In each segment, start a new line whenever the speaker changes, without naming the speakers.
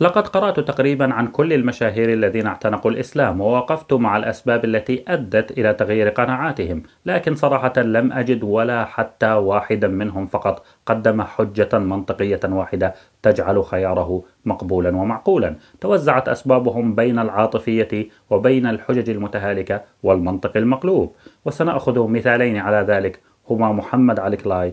لقد قرأت تقريبا عن كل المشاهير الذين اعتنقوا الإسلام ووقفت مع الأسباب التي أدت إلى تغيير قناعاتهم، لكن صراحة لم أجد ولا حتى واحدا منهم فقط قدم حجة منطقية واحدة تجعل خياره مقبولا ومعقولا، توزعت أسبابهم بين العاطفية وبين الحجج المتهالكة والمنطق المقلوب، وسنأخذ مثالين على ذلك هما محمد علي كلاي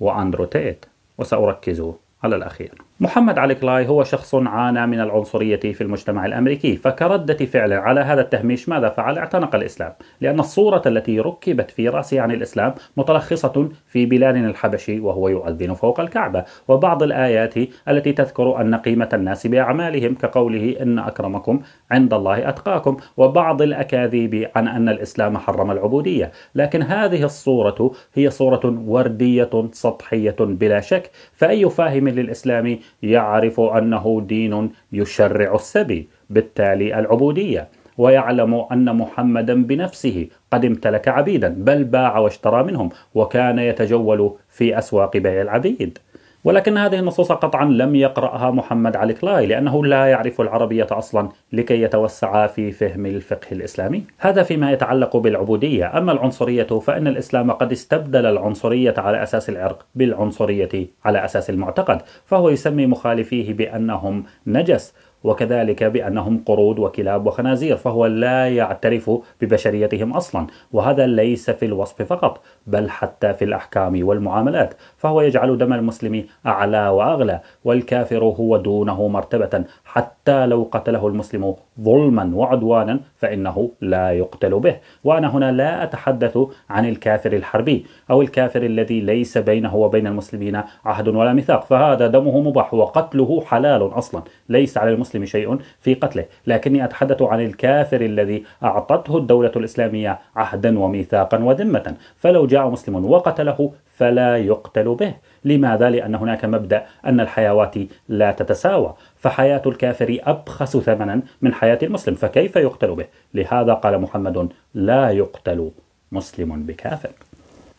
وأندرو تيت، وسأركز على الأخير. محمد علي كلاي هو شخص عانى من العنصرية في المجتمع الأمريكي فكردة فعل على هذا التهميش ماذا فعل؟ اعتنق الإسلام لأن الصورة التي ركبت في رأسه عن يعني الإسلام متلخصة في بلال الحبشي وهو يؤذن فوق الكعبة وبعض الآيات التي تذكر أن قيمة الناس بأعمالهم كقوله إن أكرمكم عند الله أتقاكم وبعض الأكاذيب عن أن الإسلام حرم العبودية لكن هذه الصورة هي صورة وردية سطحية بلا شك فأي فاهم للإسلام يعرف أنه دين يشرع السبي بالتالي العبودية ويعلم أن محمدا بنفسه قد امتلك عبيدا بل باع واشترى منهم وكان يتجول في أسواق بيع العبيد ولكن هذه النصوص قطعا لم يقرأها محمد علي كلاي لأنه لا يعرف العربية أصلا لكي يتوسع في فهم الفقه الإسلامي هذا فيما يتعلق بالعبودية أما العنصرية فإن الإسلام قد استبدل العنصرية على أساس العرق بالعنصرية على أساس المعتقد فهو يسمي مخالفيه بأنهم نجس وكذلك بأنهم قرود وكلاب وخنازير فهو لا يعترف ببشريتهم أصلا وهذا ليس في الوصف فقط بل حتى في الأحكام والمعاملات فهو يجعل دم المسلم أعلى وأغلى والكافر هو دونه مرتبة حتى لو قتله المسلم ظلما وعدوانا فإنه لا يقتل به وأنا هنا لا أتحدث عن الكافر الحربي أو الكافر الذي ليس بينه وبين المسلمين عهد ولا ميثاق فهذا دمه مباح وقتله حلال أصلا ليس على المسلم المسلم شيء في قتله لكني أتحدث عن الكافر الذي أعطته الدولة الإسلامية عهدا وميثاقا وذمة فلو جاء مسلم وقتله فلا يقتل به لماذا؟ لأن هناك مبدأ أن الحيوات لا تتساوى فحياة الكافر أبخس ثمنا من حياة المسلم فكيف يقتل به؟ لهذا قال محمد لا يقتل مسلم بكافر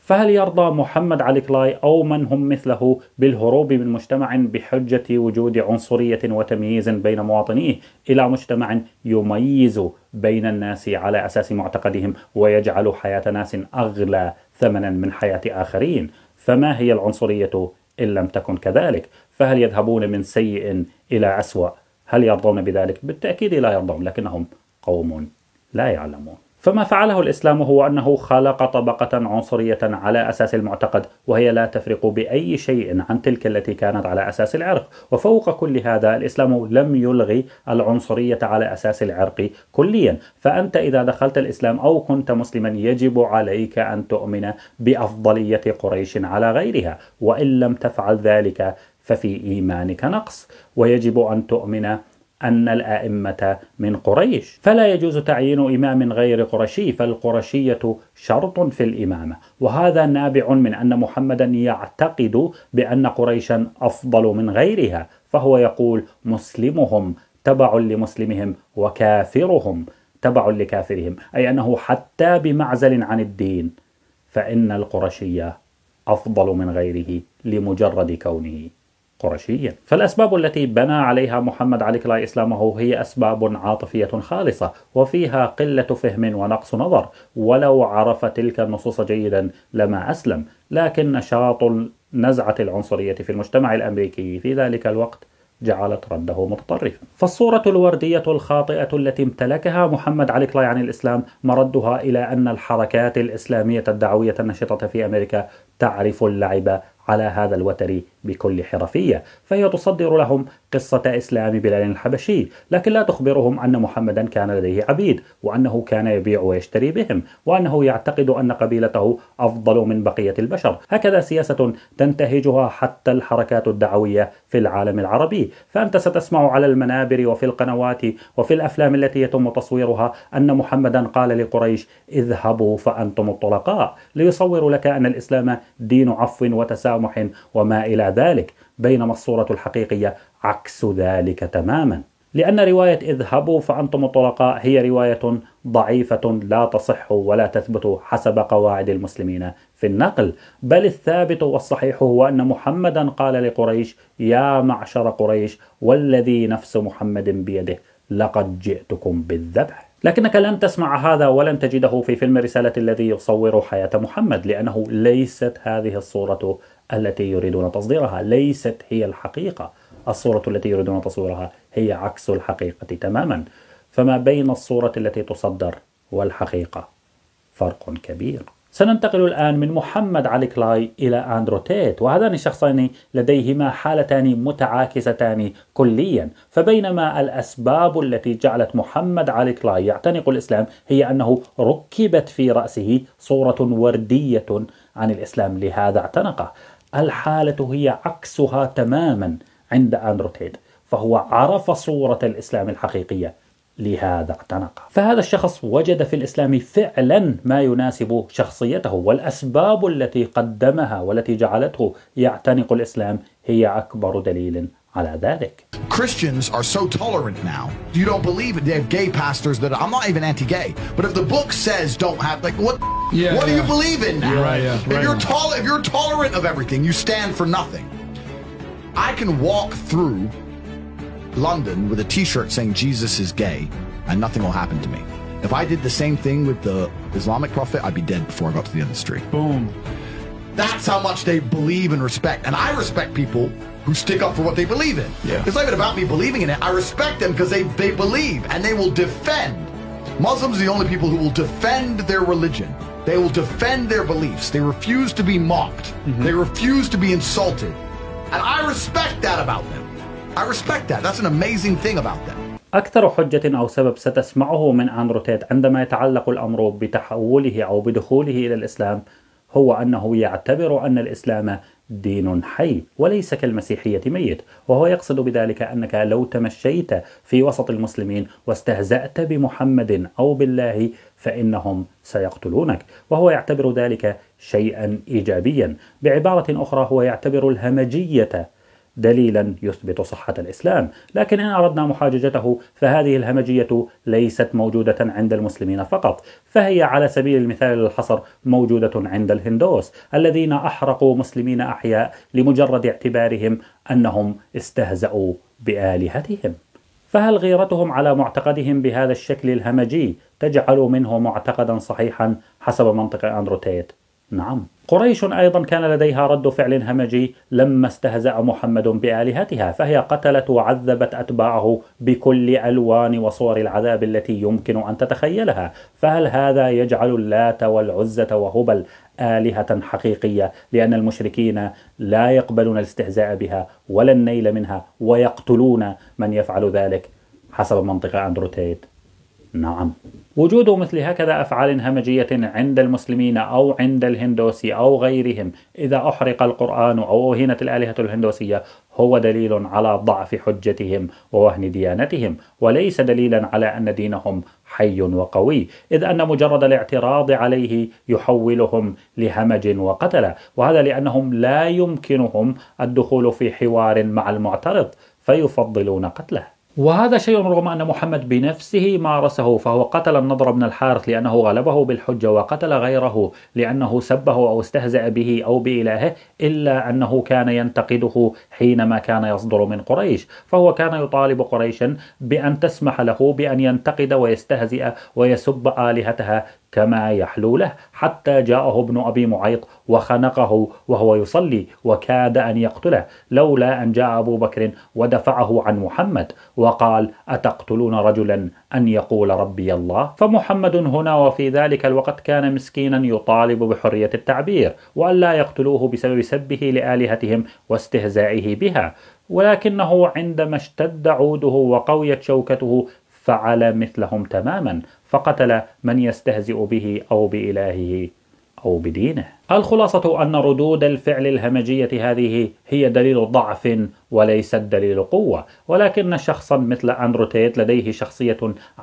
فهل يرضى محمد علي كلاي أو من هم مثله بالهروب من مجتمع بحجة وجود عنصرية وتمييز بين مواطنيه إلى مجتمع يميز بين الناس على أساس معتقدهم ويجعل حياة ناس أغلى ثمنا من حياة آخرين فما هي العنصرية إن لم تكن كذلك فهل يذهبون من سيء إلى أسوأ هل يرضون بذلك؟ بالتأكيد لا يرضون لكنهم قوم لا يعلمون فما فعله الإسلام هو أنه خلق طبقة عنصرية على أساس المعتقد وهي لا تفرق بأي شيء عن تلك التي كانت على أساس العرق وفوق كل هذا الإسلام لم يلغي العنصرية على أساس العرق كليا فأنت إذا دخلت الإسلام أو كنت مسلما يجب عليك أن تؤمن بأفضلية قريش على غيرها وإن لم تفعل ذلك ففي إيمانك نقص ويجب أن تؤمن أن الأئمة من قريش فلا يجوز تعيين إمام غير قرشي فالقرشية شرط في الإمامة وهذا نابع من أن محمدا يعتقد بأن قريشا أفضل من غيرها فهو يقول مسلمهم تبع لمسلمهم وكافرهم تبع لكافرهم أي أنه حتى بمعزل عن الدين فإن القرشية أفضل من غيره لمجرد كونه قرشيا فالأسباب التي بنى عليها محمد علي كلاي إسلامه هي أسباب عاطفية خالصة وفيها قلة فهم ونقص نظر ولو عرف تلك النصوص جيدا لما أسلم لكن نشاط نزعة العنصرية في المجتمع الأمريكي في ذلك الوقت جعلت رده متطرفا فالصورة الوردية الخاطئة التي امتلكها محمد علي كلاي عن الإسلام مردها إلى أن الحركات الإسلامية الدعوية النشطة في أمريكا تعرف اللعب على هذا الوتر بكل حرفية فهي تصدر لهم قصة إسلام بلال الحبشي لكن لا تخبرهم أن محمدا كان لديه عبيد وأنه كان يبيع ويشتري بهم وأنه يعتقد أن قبيلته أفضل من بقية البشر هكذا سياسة تنتهجها حتى الحركات الدعوية في العالم العربي فأنت ستسمع على المنابر وفي القنوات وفي الأفلام التي يتم تصويرها أن محمدا قال لقريش اذهبوا فأنتم الطلقاء ليصوروا لك أن الإسلام دين عفو وتسامح تسامح وما إلى ذلك بينما الصورة الحقيقية عكس ذلك تماما لأن رواية اذهبوا فأنتم الطلقاء هي رواية ضعيفة لا تصح ولا تثبت حسب قواعد المسلمين في النقل بل الثابت والصحيح هو أن محمدا قال لقريش يا معشر قريش والذي نفس محمد بيده لقد جئتكم بالذبح لكنك لن تسمع هذا ولن تجده في فيلم رسالة الذي يصور حياة محمد لأنه ليست هذه الصورة التي يريدون تصديرها ليست هي الحقيقة الصورة التي يريدون تصويرها هي عكس الحقيقة تماما فما بين الصورة التي تصدر والحقيقة فرق كبير سننتقل الآن من محمد علي كلاي إلى أندرو تيت وهذان الشخصان لديهما حالتان متعاكستان كليا فبينما الأسباب التي جعلت محمد علي كلاي يعتنق الإسلام هي أنه ركبت في رأسه صورة وردية عن الإسلام لهذا اعتنقه الحالة هي عكسها تماما عند أندرو تيت فهو عرف صورة الإسلام الحقيقية لهذا اعتنق فهذا الشخص وجد في الإسلام فعلا ما يناسب شخصيته والأسباب التي قدمها والتي جعلته يعتنق الإسلام هي أكبر دليل على ذلك
Christians are so tolerant now. You don't believe it. They have gay pastors that I'm not even anti-gay, but if the book says don't have like what yeah, what yeah. do you believe in now? Yeah, right, yeah, if you're tol- if you're tolerant of everything, you stand for nothing. I can walk through London with a t-shirt saying Jesus is gay and nothing will happen to me. If I did the same thing with the Islamic prophet, I'd be dead before I got to the end of the street. Boom. That's how much they believe and respect. And I respect people who stick up for what they believe in. Yeah. It's not even about me believing in it. I respect them because they, they believe and they will defend. Muslims are the only people who will defend their religion. They will defend their beliefs. They refuse to be mocked. Mm -hmm. They refuse to be insulted. And I respect that about them. I respect that. That's an amazing thing about them.
أكثر حجة أو سبب ستسمعه من أندرو تيت عندما يتعلق الأمر بتحوله أو بدخوله إلى الإسلام هو أنه يعتبر أن الإسلام دين حي وليس كالمسيحية ميت وهو يقصد بذلك أنك لو تمشيت في وسط المسلمين واستهزأت بمحمد أو بالله فإنهم سيقتلونك وهو يعتبر ذلك شيئا إيجابيا بعبارة أخرى هو يعتبر الهمجية دليلا يثبت صحة الإسلام لكن إن أردنا محاججته فهذه الهمجية ليست موجودة عند المسلمين فقط فهي على سبيل المثال للحصر موجودة عند الهندوس الذين أحرقوا مسلمين أحياء لمجرد اعتبارهم أنهم استهزأوا بآلهتهم فهل غيرتهم على معتقدهم بهذا الشكل الهمجي تجعل منه معتقدا صحيحا حسب منطق أندرو تيت نعم قريش أيضا كان لديها رد فعل همجي لما استهزأ محمد بآلهتها فهي قتلت وعذبت أتباعه بكل ألوان وصور العذاب التي يمكن أن تتخيلها فهل هذا يجعل اللات والعزة وهبل آلهة حقيقية لأن المشركين لا يقبلون الاستهزاء بها ولا النيل منها ويقتلون من يفعل ذلك حسب منطقة أندرو تيت نعم وجود مثل هكذا أفعال همجية عند المسلمين أو عند الهندوس أو غيرهم إذا أحرق القرآن أو أهينت الآلهة الهندوسية هو دليل على ضعف حجتهم ووهن ديانتهم وليس دليلا على أن دينهم حي وقوي إذ أن مجرد الاعتراض عليه يحولهم لهمج وقتلة وهذا لأنهم لا يمكنهم الدخول في حوار مع المعترض فيفضلون قتله وهذا شيء رغم أن محمد بنفسه مارسه فهو قتل النضر بن الحارث لأنه غلبه بالحجة وقتل غيره لأنه سبه أو استهزأ به أو بإلهه إلا أنه كان ينتقده حينما كان يصدر من قريش فهو كان يطالب قريشا بأن تسمح له بأن ينتقد ويستهزئ ويسب آلهتها كما يحلو له حتى جاءه ابن أبي معيط وخنقه وهو يصلي وكاد أن يقتله لولا أن جاء أبو بكر ودفعه عن محمد وقال أتقتلون رجلا أن يقول ربي الله فمحمد هنا وفي ذلك الوقت كان مسكينا يطالب بحرية التعبير وأن لا يقتلوه بسبب سبه لآلهتهم واستهزائه بها ولكنه عندما اشتد عوده وقويت شوكته فعل مثلهم تماما فقتل من يستهزئ به أو بإلهه أو بدينه. الخلاصة أن ردود الفعل الهمجية هذه هي دليل ضعف وليست دليل قوة، ولكن شخصا مثل أندرو تيت لديه شخصية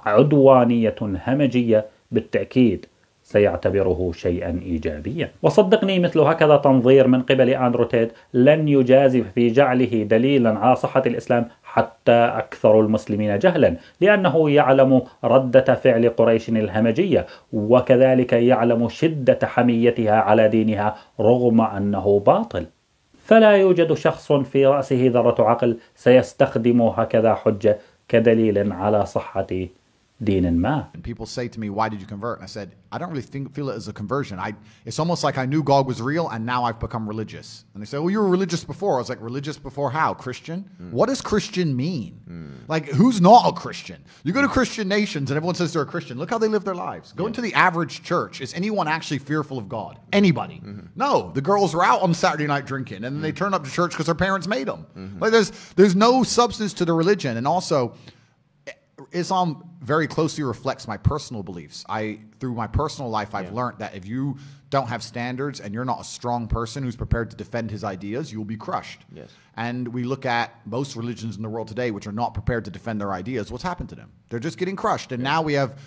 عدوانية همجية بالتأكيد، سيعتبره شيئا ايجابيا وصدقني مثل هكذا تنظير من قبل اندرو تيد لن يجازف في جعله دليلا على صحه الاسلام حتى اكثر المسلمين جهلا لانه يعلم رده فعل قريش الهمجيه وكذلك يعلم شده حميتها على دينها رغم انه باطل فلا يوجد شخص في راسه ذره عقل سيستخدم هكذا حجه كدليل على صحه and ما.
And people say to me, why did you convert? And I said, I don't really think, feel it as a conversion. I, it's almost like I knew God was real and now I've become religious. And they say, well, you were religious before. I was like, religious before how? Christian? Mm. What does Christian mean? Mm. Like, who's not a Christian? You go to Christian nations and everyone says they're a Christian. Look how they live their lives. Go yeah. into the average church. Is anyone actually fearful of God? Anybody? Mm -hmm. No. The girls are out on Saturday night drinking and they mm. turn up to church because their parents made them. -hmm. Like, there's, there's no substance to the religion. And also, Islam um, very closely reflects my personal beliefs. I through my personal life, I've yeah. learned that if you don't have standards and you're not a strong person who's prepared to defend his ideas, you'll be crushed. Yes. And we look at most religions in the world today, which are not prepared to defend their ideas. What's happened to them? They're just getting crushed. And yeah. now we have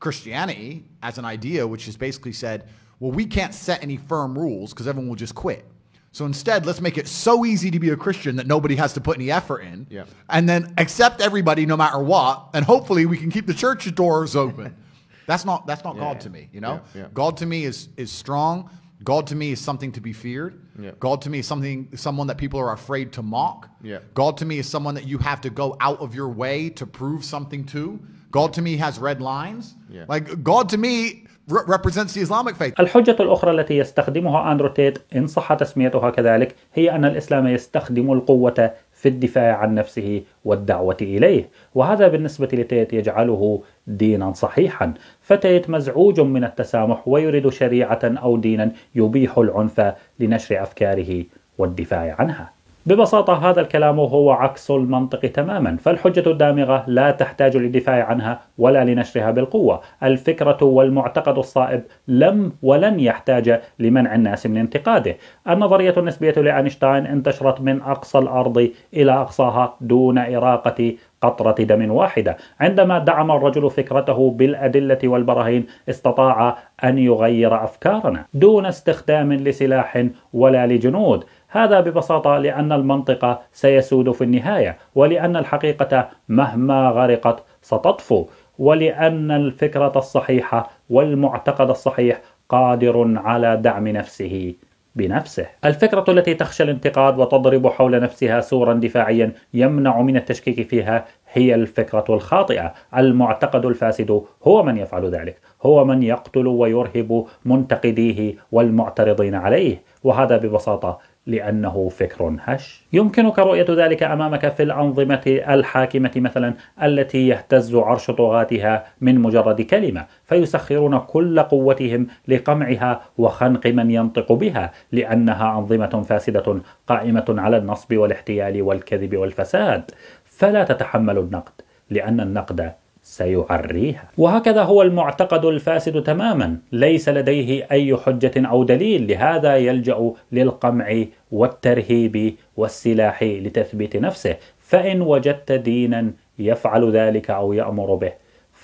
Christianity as an idea, which has basically said, well, we can't set any firm rules because everyone will just quit. So instead, let's make it so easy to be a Christian that nobody has to put any effort in. Yeah. And then accept everybody no matter what. And hopefully we can keep the church doors open. that's not that's not yeah, God yeah. to me, you know? Yeah, God to me is is strong. God to me is something to be feared. God to me is something someone that people are afraid to mock. God to me is someone that you have to go out of your way to prove something to. God to me has red lines. Like God to me represents
the Islamic faith. الحجة الأخرى التي يستخدمها أندرو تيت إن صح تسميتها كذلك هي أن الإسلام يستخدم القوة في الدفاع عن نفسه والدعوة إليه وهذا بالنسبة لتيت يجعله دينا صحيحا فتيت مزعوج من التسامح ويريد شريعة أو دينا يبيح العنف لنشر أفكاره والدفاع عنها ببساطة هذا الكلام هو عكس المنطق تماما فالحجة الدامغة لا تحتاج للدفاع عنها ولا لنشرها بالقوة الفكرة والمعتقد الصائب لم ولن يحتاج لمنع الناس من انتقاده النظرية النسبية لأينشتاين انتشرت من أقصى الأرض إلى أقصاها دون إراقة قطرة دم واحدة عندما دعم الرجل فكرته بالأدلة والبراهين استطاع أن يغير أفكارنا دون استخدام لسلاح ولا لجنود هذا ببساطة لأن المنطقة سيسود في النهاية ولأن الحقيقة مهما غرقت ستطفو ولأن الفكرة الصحيحة والمعتقد الصحيح قادر على دعم نفسه بنفسه. الفكرة التي تخشى الانتقاد وتضرب حول نفسها سورا دفاعيا يمنع من التشكيك فيها هي الفكرة الخاطئة، المعتقد الفاسد هو من يفعل ذلك، هو من يقتل ويرهب منتقديه والمعترضين عليه، وهذا ببساطة لأنه فكر هش يمكنك رؤية ذلك أمامك في الأنظمة الحاكمة مثلا التي يهتز عرش طغاتها من مجرد كلمة فيسخرون كل قوتهم لقمعها وخنق من ينطق بها لأنها أنظمة فاسدة قائمة على النصب والاحتيال والكذب والفساد فلا تتحمل النقد لأن النقد سيعريها وهكذا هو المعتقد الفاسد تماما ليس لديه أي حجة أو دليل لهذا يلجأ للقمع والترهيب والسلاح لتثبيت نفسه فإن وجدت دينا يفعل ذلك أو يأمر به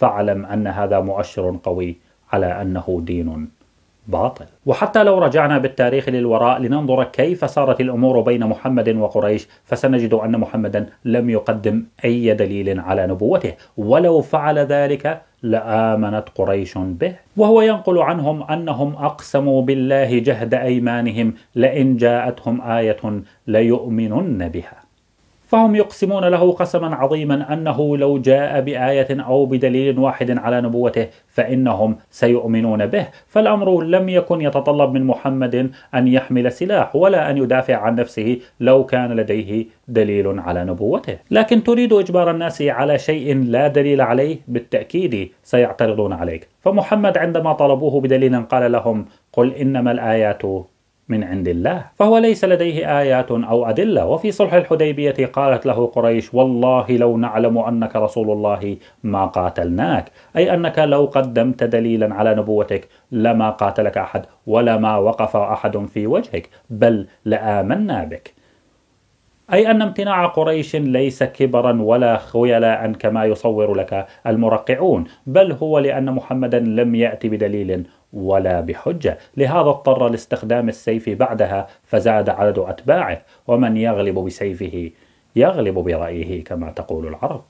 فاعلم أن هذا مؤشر قوي على أنه دين باطل وحتى لو رجعنا بالتاريخ للوراء لننظر كيف صارت الأمور بين محمد وقريش فسنجد أن محمدا لم يقدم أي دليل على نبوته ولو فعل ذلك لآمنت قريش به وهو ينقل عنهم أنهم أقسموا بالله جهد أيمانهم لئن جاءتهم آية ليؤمنن بها فهم يقسمون له قسما عظيما انه لو جاء بايه او بدليل واحد على نبوته فانهم سيؤمنون به، فالامر لم يكن يتطلب من محمد ان يحمل سلاح ولا ان يدافع عن نفسه لو كان لديه دليل على نبوته، لكن تريد اجبار الناس على شيء لا دليل عليه بالتاكيد سيعترضون عليك، فمحمد عندما طلبوه بدليل قال لهم: قل انما الايات من عند الله فهو ليس لديه آيات أو أدلة وفي صلح الحديبية قالت له قريش والله لو نعلم أنك رسول الله ما قاتلناك أي أنك لو قدمت دليلا على نبوتك لما قاتلك أحد ولما وقف أحد في وجهك بل لآمنا بك أي أن امتناع قريش ليس كبرا ولا خيلاء كما يصور لك المرقعون بل هو لأن محمدا لم يأتي بدليل ولا بحجة لهذا اضطر لاستخدام السيف بعدها فزاد عدد أتباعه ومن يغلب بسيفه يغلب برأيه كما تقول العرب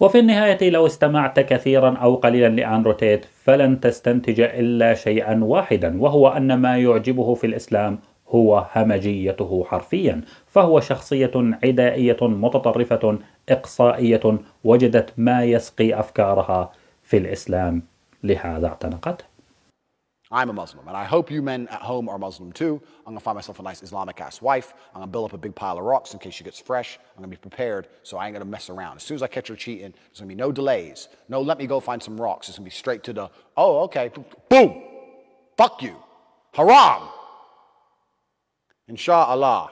وفي النهاية لو استمعت كثيرا أو قليلا لأندرو تيت فلن تستنتج إلا شيئا واحدا وهو أن ما يعجبه في الإسلام هو همجيته حرفيا فهو شخصية عدائية متطرفة إقصائية وجدت ما يسقي أفكارها في الإسلام لهذا اعتنقته
I'm a Muslim, and I hope you men at home are Muslim too. I'm gonna find myself a nice Islamic ass wife. I'm gonna build up a big pile of rocks in case she gets fresh. I'm gonna be prepared, so I ain't gonna mess around. As soon as I catch her cheating, there's gonna be no delays, no let me go find some rocks. It's gonna be straight to the, oh, okay, boom, fuck you, haram. Insha'Allah.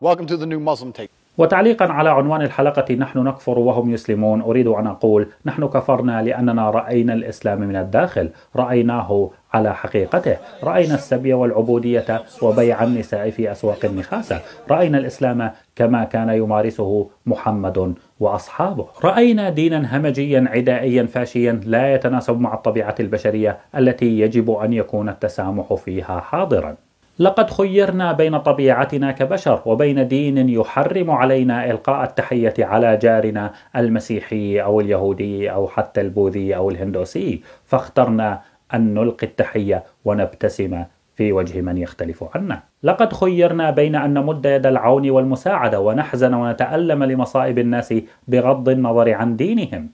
Welcome to the new Muslim take.
وتعليقا على عنوان الحلقة نحن نكفر وهم يسلمون أريد أن أقول نحن كفرنا لأننا رأينا الإسلام من الداخل رأيناه على حقيقته رأينا السبي والعبودية وبيع النساء في أسواق النخاسة رأينا الإسلام كما كان يمارسه محمد وأصحابه رأينا دينا همجيا عدائيا فاشيا لا يتناسب مع الطبيعة البشرية التي يجب أن يكون التسامح فيها حاضرا لقد خيرنا بين طبيعتنا كبشر وبين دين يحرم علينا القاء التحيه على جارنا المسيحي او اليهودي او حتى البوذي او الهندوسي فاخترنا ان نلقي التحيه ونبتسم في وجه من يختلف عنا. لقد خيرنا بين ان نمد يد العون والمساعده ونحزن ونتالم لمصائب الناس بغض النظر عن دينهم.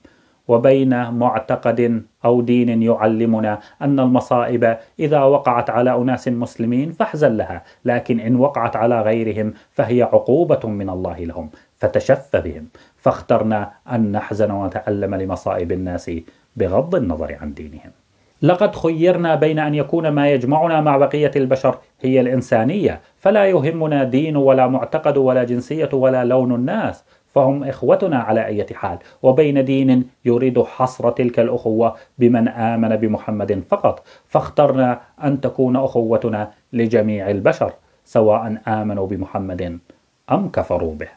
وبين معتقد او دين يعلمنا ان المصائب اذا وقعت على اناس مسلمين فاحزن لها، لكن ان وقعت على غيرهم فهي عقوبه من الله لهم، فتشف بهم، فاخترنا ان نحزن ونتالم لمصائب الناس بغض النظر عن دينهم. لقد خيرنا بين ان يكون ما يجمعنا مع بقيه البشر هي الانسانيه، فلا يهمنا دين ولا معتقد ولا جنسيه ولا لون الناس، فهم إخوتنا على أي حال وبين دين يريد حصر تلك الأخوة بمن آمن بمحمد فقط فاخترنا أن تكون أخوتنا لجميع البشر سواء آمنوا بمحمد أم كفروا به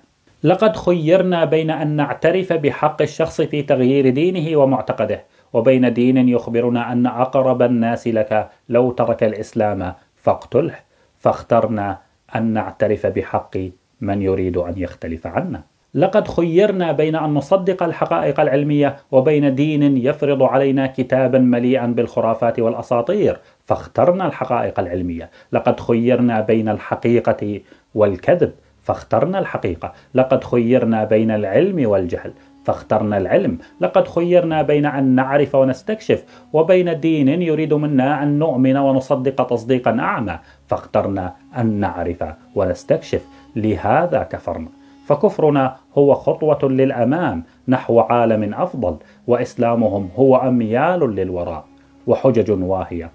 لقد خيرنا بين أن نعترف بحق الشخص في تغيير دينه ومعتقده وبين دين يخبرنا أن أقرب الناس لك لو ترك الإسلام فاقتله فاخترنا أن نعترف بحق من يريد أن يختلف عنا لقد خيرنا بين أن نصدق الحقائق العلمية وبين دين يفرض علينا كتابا مليئا بالخرافات والأساطير فاخترنا الحقائق العلمية لقد خيرنا بين الحقيقة والكذب فاخترنا الحقيقة لقد خيرنا بين العلم والجهل فاخترنا العلم لقد خيرنا بين أن نعرف ونستكشف وبين دين يريد منا أن نؤمن ونصدق تصديقا أعمى فاخترنا أن نعرف ونستكشف لهذا كفرنا فكفرنا هو خطوة للأمام نحو عالم أفضل وإسلامهم هو أميال للوراء وحجج واهية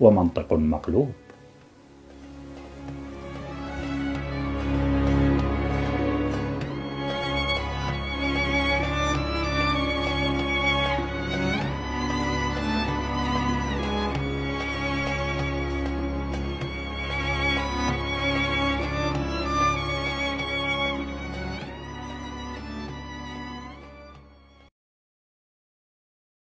ومنطق مقلوب